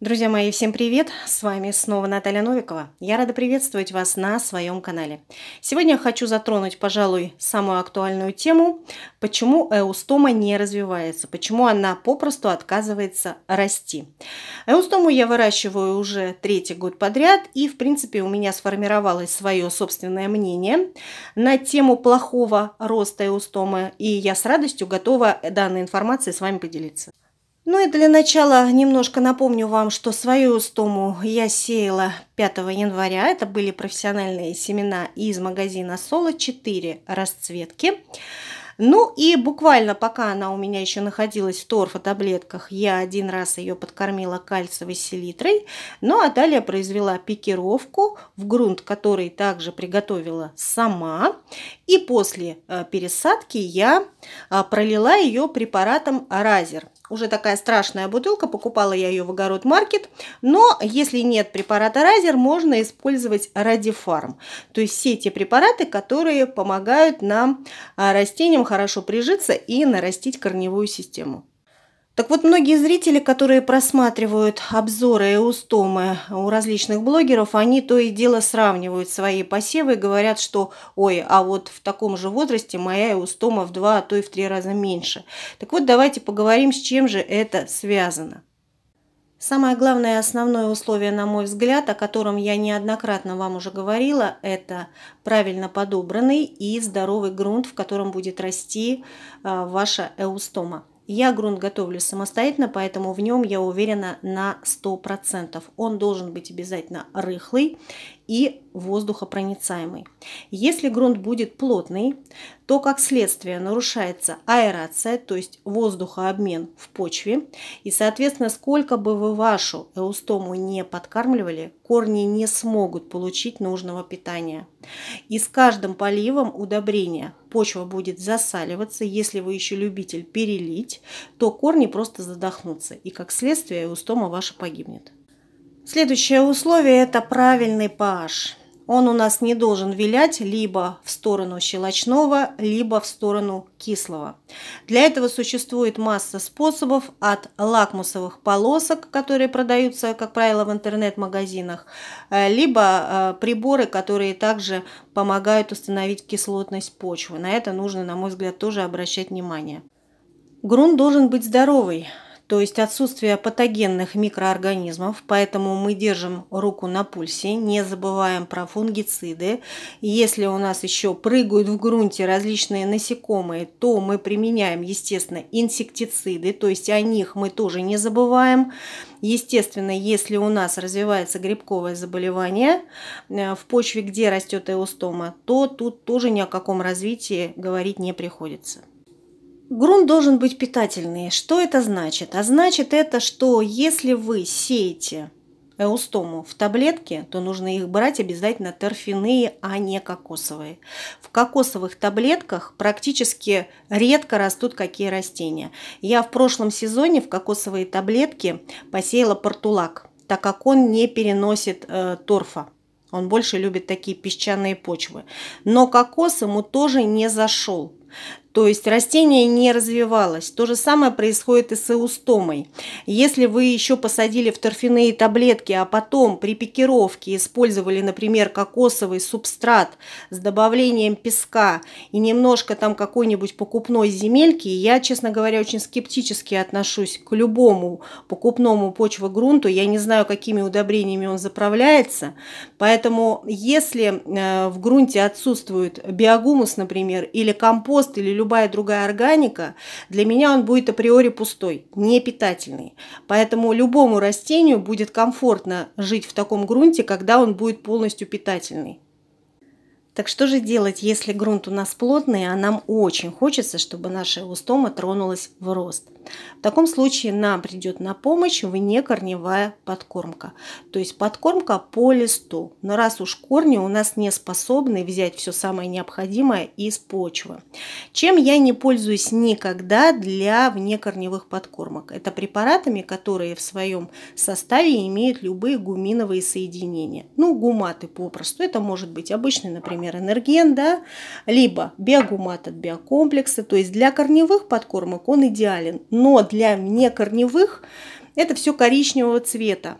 Друзья мои, всем привет! С вами снова Наталья Новикова. Я рада приветствовать вас на своем канале. Сегодня я хочу затронуть, пожалуй, самую актуальную тему, почему эустома не развивается, почему она попросту отказывается расти. Эустому я выращиваю уже третий год подряд, и, в принципе, у меня сформировалось свое собственное мнение на тему плохого роста эустомы, и я с радостью готова данной информацией с вами поделиться. Ну и для начала немножко напомню вам, что свою стому я сеяла 5 января. Это были профессиональные семена из магазина Соло 4 расцветки. Ну и буквально пока она у меня еще находилась в торфотаблетках, я один раз ее подкормила кальциевой селитрой, ну а далее произвела пикировку в грунт, который также приготовила сама. И после э, пересадки я э, пролила ее препаратом Разер уже такая страшная бутылка, покупала я ее в огород маркет, но если нет препарата Разер, можно использовать Радифарм, то есть все те препараты, которые помогают нам а, растениям хорошо прижиться и нарастить корневую систему. Так вот, многие зрители, которые просматривают обзоры и устомы у различных блогеров, они то и дело сравнивают свои посевы и говорят, что «Ой, а вот в таком же возрасте моя и устома в два, а то и в три раза меньше». Так вот, давайте поговорим, с чем же это связано. Самое главное и основное условие, на мой взгляд, о котором я неоднократно вам уже говорила, это правильно подобранный и здоровый грунт, в котором будет расти а, ваша эустома. Я грунт готовлю самостоятельно, поэтому в нем я уверена на 100%. Он должен быть обязательно рыхлый и воздухопроницаемый. Если грунт будет плотный, то как следствие нарушается аэрация, то есть воздухообмен в почве, и соответственно сколько бы вы вашу эустому не подкармливали, корни не смогут получить нужного питания. И с каждым поливом удобрения почва будет засаливаться, если вы еще любитель перелить, то корни просто задохнутся, и как следствие эустома ваша погибнет. Следующее условие – это правильный pH. Он у нас не должен вилять либо в сторону щелочного, либо в сторону кислого. Для этого существует масса способов от лакмусовых полосок, которые продаются, как правило, в интернет-магазинах, э, либо э, приборы, которые также помогают установить кислотность почвы. На это нужно, на мой взгляд, тоже обращать внимание. Грунт должен быть здоровый, то есть отсутствие патогенных микроорганизмов, поэтому мы держим руку на пульсе, не забываем про фунгициды. Если у нас еще прыгают в грунте различные насекомые, то мы применяем, естественно, инсектициды, то есть о них мы тоже не забываем. Естественно, если у нас развивается грибковое заболевание э, в почве, где растет эустома, то тут тоже ни о каком развитии говорить не приходится. Грунт должен быть питательный. Что это значит? А значит это, что если вы сеете эустому в таблетке, то нужно их брать обязательно торфяные, а не кокосовые. В кокосовых таблетках практически редко растут какие растения. Я в прошлом сезоне в кокосовые таблетки посеяла портулак, так как он не переносит э, торфа. Он больше любит такие песчаные почвы. Но кокос ему тоже не зашел то есть растение не развивалось. То же самое происходит и с эустомой. Если вы еще посадили в торфяные таблетки, а потом при пикировке использовали, например, кокосовый субстрат с добавлением песка и немножко там какой-нибудь покупной земельки, я, честно говоря, очень скептически отношусь к любому покупному почвогрунту. Я не знаю, какими удобрениями он заправляется. Поэтому если э, в грунте отсутствует биогумус, например, или компост, или любая другая органика, для меня он будет априори пустой, не питательный. Поэтому любому растению будет комфортно жить в таком грунте, когда он будет полностью питательный. Так что же делать, если грунт у нас плотный, а нам очень хочется, чтобы наша устома тронулась в рост? В таком случае нам придет на помощь вне корневая подкормка, то есть подкормка по листу. Но раз уж корни у нас не способны взять все самое необходимое из почвы. Чем я не пользуюсь никогда для внекорневых подкормок? Это препаратами, которые в своем составе имеют любые гуминовые соединения. Ну, гуматы попросту. Это может быть обычный, например, например, энерген, да, либо биогумат от биокомплекса. То есть для корневых подкормок он идеален, но для некорневых это все коричневого цвета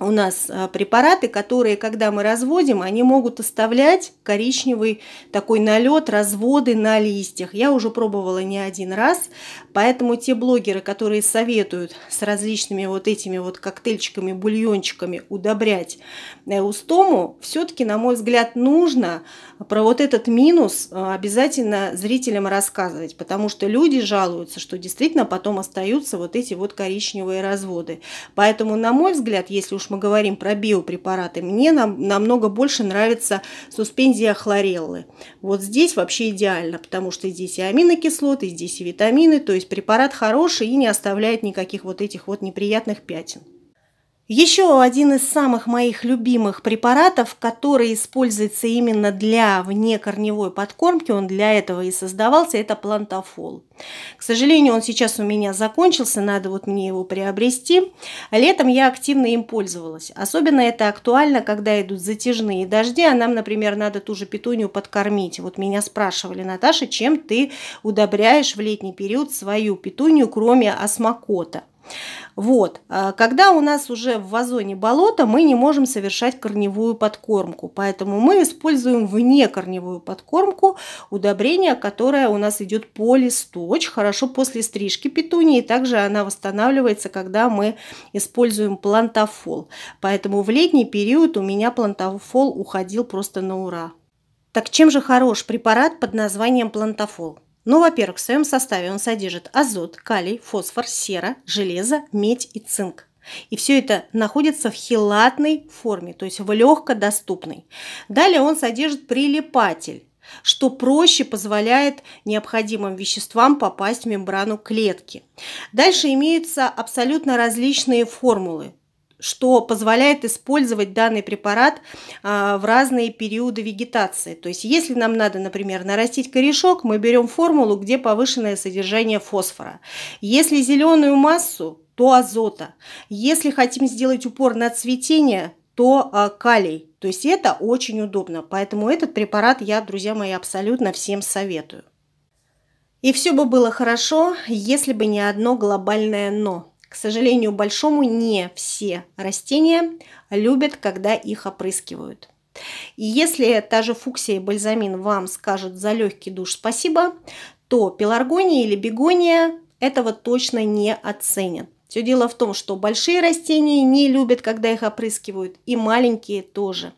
у нас а, препараты, которые, когда мы разводим, они могут оставлять коричневый такой налет, разводы на листьях. Я уже пробовала не один раз, поэтому те блогеры, которые советуют с различными вот этими вот коктейльчиками, бульончиками удобрять э, устому, все-таки, на мой взгляд, нужно про вот этот минус э, обязательно зрителям рассказывать, потому что люди жалуются, что действительно потом остаются вот эти вот коричневые разводы. Поэтому, на мой взгляд, если уж уж мы говорим про биопрепараты, мне нам, намного больше нравится суспензия хлореллы. Вот здесь вообще идеально, потому что здесь и аминокислоты, здесь и витамины, то есть препарат хороший и не оставляет никаких вот этих вот неприятных пятен. Еще один из самых моих любимых препаратов, который используется именно для внекорневой подкормки, он для этого и создавался, это плантофол. К сожалению, он сейчас у меня закончился, надо вот мне его приобрести. Летом я активно им пользовалась. Особенно это актуально, когда идут затяжные дожди, а нам, например, надо ту же петунью подкормить. Вот меня спрашивали, Наташа, чем ты удобряешь в летний период свою петунью, кроме осмокота? Вот. Э, когда у нас уже в вазоне болото, мы не можем совершать корневую подкормку, поэтому мы используем вне корневую подкормку удобрение, которое у нас идет по листу. Очень хорошо после стрижки петунии, также она восстанавливается, когда мы используем плантофол. Поэтому в летний период у меня плантофол уходил просто на ура. Так чем же хорош препарат под названием плантофол? Ну, во-первых, в своем составе он содержит азот, калий, фосфор, сера, железо, медь и цинк. И все это находится в хилатной форме, то есть в легкодоступной. Далее он содержит прилипатель, что проще позволяет необходимым веществам попасть в мембрану клетки. Дальше имеются абсолютно различные формулы что позволяет использовать данный препарат а, в разные периоды вегетации. То есть, если нам надо, например, нарастить корешок, мы берем формулу, где повышенное содержание фосфора. Если зеленую массу, то азота. Если хотим сделать упор на цветение, то а, калий. То есть это очень удобно. Поэтому этот препарат я, друзья мои, абсолютно всем советую. И все бы было хорошо, если бы не одно глобальное «но». К сожалению, большому не все растения любят, когда их опрыскивают. И если та же фуксия и бальзамин вам скажут за легкий душ спасибо, то пеларгония или бегония этого точно не оценят. Все дело в том, что большие растения не любят, когда их опрыскивают, и маленькие тоже.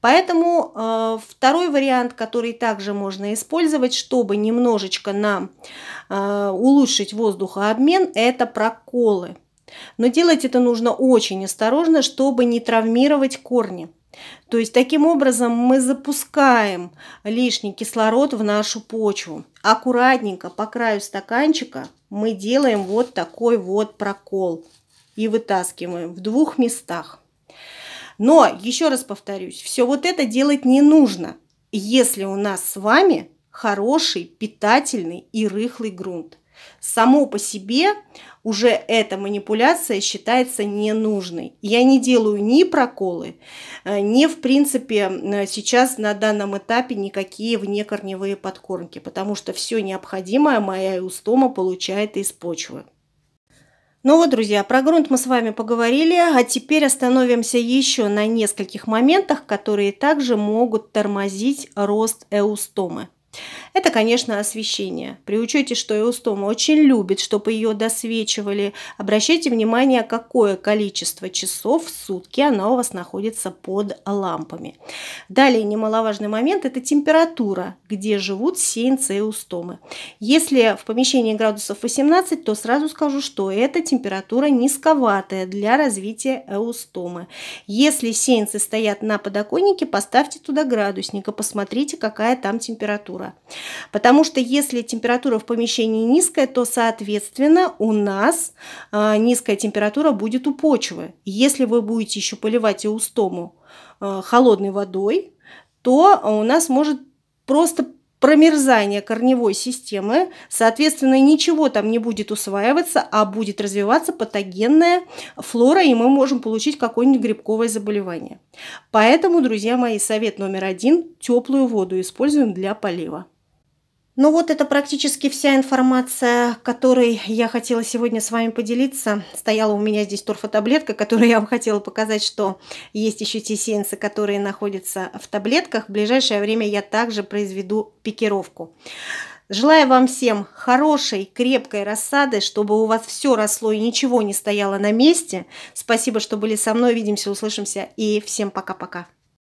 Поэтому э, второй вариант, который также можно использовать, чтобы немножечко нам э, улучшить воздухообмен, это проколы. Но делать это нужно очень осторожно, чтобы не травмировать корни. То есть таким образом мы запускаем лишний кислород в нашу почву. Аккуратненько по краю стаканчика мы делаем вот такой вот прокол и вытаскиваем в двух местах. Но, еще раз повторюсь, все вот это делать не нужно, если у нас с вами хороший, питательный и рыхлый грунт. Само по себе уже эта манипуляция считается ненужной. Я не делаю ни проколы, э, ни, в принципе, сейчас на данном этапе никакие внекорневые подкормки, потому что все необходимое моя иустома получает из почвы. Ну вот, друзья, про грунт мы с вами поговорили, а теперь остановимся еще на нескольких моментах, которые также могут тормозить рост эустомы. Это, конечно, освещение. При учете, что Эустома очень любит, чтобы ее досвечивали, обращайте внимание, какое количество часов в сутки она у вас находится под лампами. Далее немаловажный момент – это температура, где живут сеянцы Эустомы. Если в помещении градусов 18, то сразу скажу, что эта температура низковатая для развития эустомы. Если сеянцы стоят на подоконнике, поставьте туда градусник и посмотрите, какая там температура. Потому что если температура в помещении низкая, то, соответственно, у нас а, низкая температура будет у почвы. Если вы будете еще поливать и устому а, холодной водой, то у нас может просто промерзание корневой системы, соответственно, ничего там не будет усваиваться, а будет развиваться патогенная флора, и мы можем получить какое-нибудь грибковое заболевание. Поэтому, друзья мои, совет номер один – теплую воду используем для полива. Ну вот это практически вся информация, которой я хотела сегодня с вами поделиться. Стояла у меня здесь торфотаблетка, которую я вам хотела показать, что есть еще те сеянцы, которые находятся в таблетках. В ближайшее время я также произведу пикировку. Желаю вам всем хорошей, крепкой рассады, чтобы у вас все росло и ничего не стояло на месте. Спасибо, что были со мной. видимся, услышимся и всем пока-пока.